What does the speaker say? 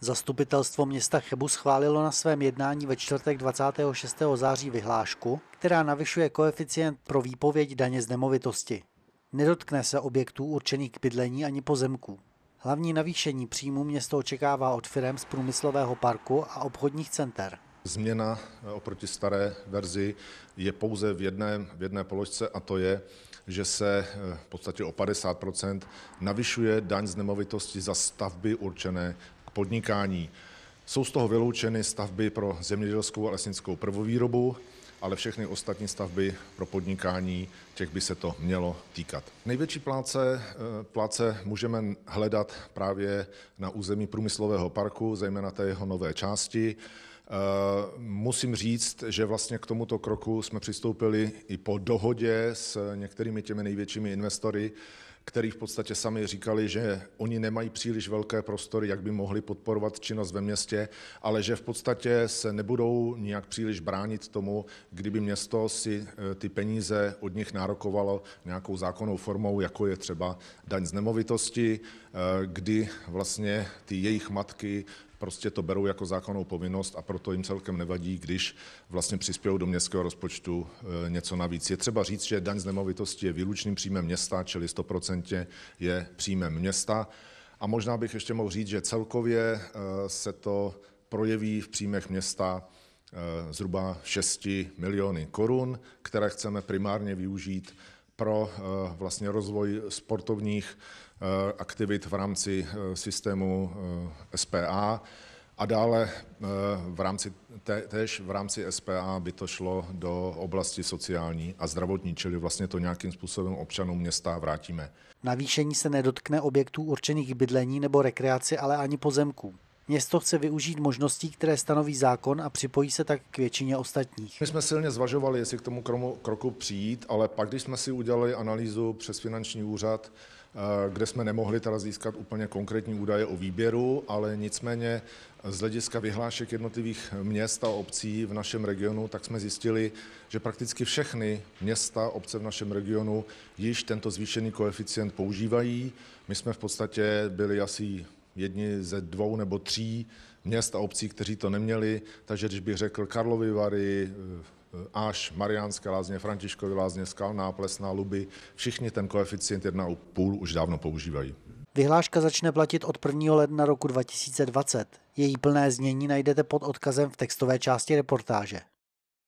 Zastupitelstvo města Chebu schválilo na svém jednání ve čtvrtek 26. září vyhlášku, která navyšuje koeficient pro výpověď daně z nemovitosti. Nedotkne se objektů určených k bydlení ani pozemků. Hlavní navýšení příjmu město očekává od firm z průmyslového parku a obchodních center. Změna oproti staré verzi je pouze v jedné, v jedné položce a to je, že se eh, v podstatě o 50 navyšuje daň z nemovitosti za stavby určené k podnikání. Jsou z toho vyloučeny stavby pro zemědělskou a lesnickou prvovýrobu, ale všechny ostatní stavby pro podnikání, těch by se to mělo týkat. Největší pláce, eh, pláce můžeme hledat právě na území průmyslového parku, zejména té jeho nové části. Eh, musím říct, že vlastně k tomuto kroku jsme přistoupili i po dohodě s některými těmi největšími investory, který v podstatě sami říkali, že oni nemají příliš velké prostory, jak by mohli podporovat činnost ve městě, ale že v podstatě se nebudou nijak příliš bránit tomu, kdyby město si eh, ty peníze od nich nárokovalo nějakou zákonnou formou, jako je třeba daň z nemovitosti, eh, kdy vlastně ty jejich matky prostě to berou jako zákonnou povinnost a proto jim celkem nevadí, když vlastně přispějou do městského rozpočtu e, něco navíc. Je třeba říct, že daň z nemovitosti je výlučným příjmem města, čili 100% je příjmem města. A možná bych ještě mohl říct, že celkově e, se to projeví v příjmech města e, zhruba 6 miliony korun, které chceme primárně využít pro eh, vlastně rozvoj sportovních eh, aktivit v rámci eh, systému SPA. A dále v rámci, též v rámci SPA by to šlo do oblasti sociální a zdravotní, čili vlastně to nějakým způsobem občanům města vrátíme. Navýšení se nedotkne objektů určených k bydlení nebo rekreaci, ale ani pozemků. Město chce využít možností, které stanoví zákon a připojí se tak k většině ostatních. My jsme silně zvažovali, jestli k tomu kroku přijít, ale pak, když jsme si udělali analýzu přes finanční úřad, eh, kde jsme nemohli teda získat úplně konkrétní údaje o výběru, ale nicméně eh, z hlediska vyhlášek jednotlivých měst a obcí v našem regionu, tak jsme zjistili, že prakticky všechny města, obce v našem regionu již tento zvýšený koeficient používají. My jsme v podstatě byli asi jedni ze dvou nebo tří měst a obcí, kteří to neměli. Takže když bych řekl Karlovy Vary, eh, až Mariánské lázně, Františkovy lázně, Skalná, Plesná, Luby, všichni ten koeficient 1,5 už dávno používají. Vyhláška začne platit od 1. ledna roku 2020. Její plné znění najdete pod odkazem v textové části reportáže.